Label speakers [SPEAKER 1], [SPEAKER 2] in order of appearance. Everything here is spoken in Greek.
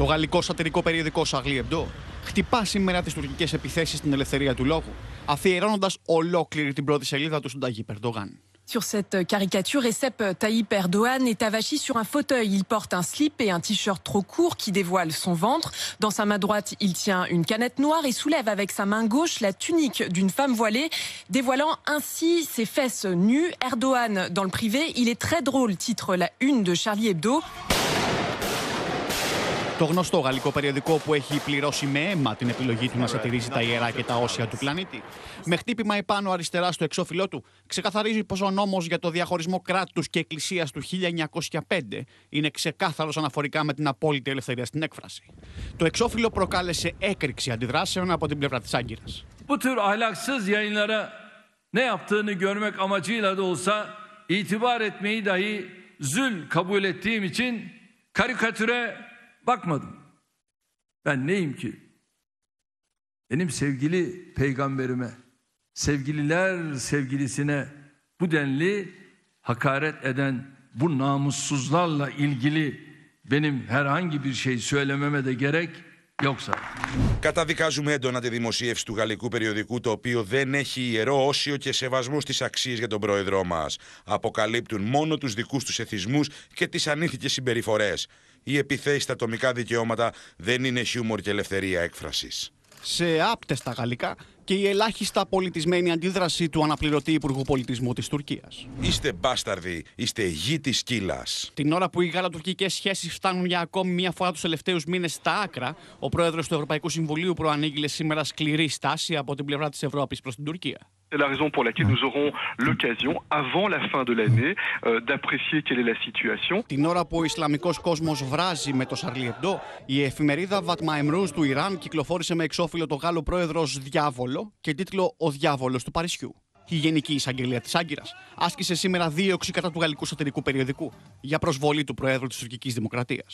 [SPEAKER 1] Το γαλλικό σατυρικό περιοδικό Σαγλί χτυπά σήμερα τις τουρκικές στην ελευθερία του λόγου, την πρώτη σελίδα του
[SPEAKER 2] Sur cette caricature, Recep Tayyip Erdogan est avachi sur un fauteuil. Il porte un slip et un t-shirt trop court qui dévoile son ventre. Dans sa main droite, il tient une canette noire et soulève avec sa main gauche la tunique d'une femme voilée, dévoilant ainsi ses fesses nues. Erdogan, dans le privé, il est très drôle, titre la une de Charlie Hebdo.
[SPEAKER 1] Το γνωστό γαλλικό περιοδικό που έχει πληρώσει με αίμα την επιλογή του να σατυρίζει τα ιερά και τα όσια του πλανήτη. Με χτύπημα επάνω αριστερά στο εξώφυλλό του, ξεκαθαρίζει πως ο νόμος για το διαχωρισμό κράτους και εκκλησίας του 1905 είναι ξεκάθαρος αναφορικά με την απόλυτη ελευθερία στην έκφραση. Το εξώφυλλο προκάλεσε έκρηξη αντιδράσεων από την πλευρά της Άγκυρας.
[SPEAKER 3] bakmadım. Ben neyim ki? Benim sevgili peygamberime, sevgililer sevgilisine bu denli hakaret eden bu namussuzlarla ilgili benim herhangi bir şey söylememe de gerek Διώξα.
[SPEAKER 4] Καταδικάζουμε έντονα τη δημοσίευση του γαλλικού περιοδικού, το οποίο δεν έχει ιερό όσιο και σεβασμό στις αξίες για τον πρόεδρό μας. Αποκαλύπτουν μόνο τους δικούς τους εθισμούς και τις ανήθικες συμπεριφορές. Οι επιθέσεις στα ατομικά δικαιώματα δεν είναι χιούμορ και ελευθερία έκφρασης.
[SPEAKER 1] Σε άπτεστα γαλλικά και η ελάχιστα πολιτισμένη αντίδραση του αναπληρωτή Υπουργού Πολιτισμού της Τουρκίας.
[SPEAKER 4] Είστε μπάσταρδοι, είστε γη της Κύλα.
[SPEAKER 1] Την ώρα που οι γαλλοτουρκικέ σχέσεις φτάνουν για ακόμη μία φορά τους τελευταίους μήνες στα άκρα, ο πρόεδρος του Ευρωπαϊκού Συμβουλίου προανήγγειλε σήμερα σκληρή στάση από την πλευρά της Ευρώπης προς την Τουρκία la raison pour laquelle mm. nous aurons mm. l'occasion, avant Την ώρα που ο Ισλαμικός κόσμος βράζει με το Σαρλιεντό, η εφημερίδα Βατμαϊμρούς του Ιράν κυκλοφόρησε με εξώφυλλο το Γάλλο πρόεδρος Διάβολο και τίτλο «Ο Διάβολος του Παρισιού». Η Γενική Εισαγγελία της Άγκυρας άσκησε σήμερα δίωξη κατά του γαλλικού σατυρικού περιοδικού για προσβολή του Προέδρου της Τουρκικής Δημοκρατίας.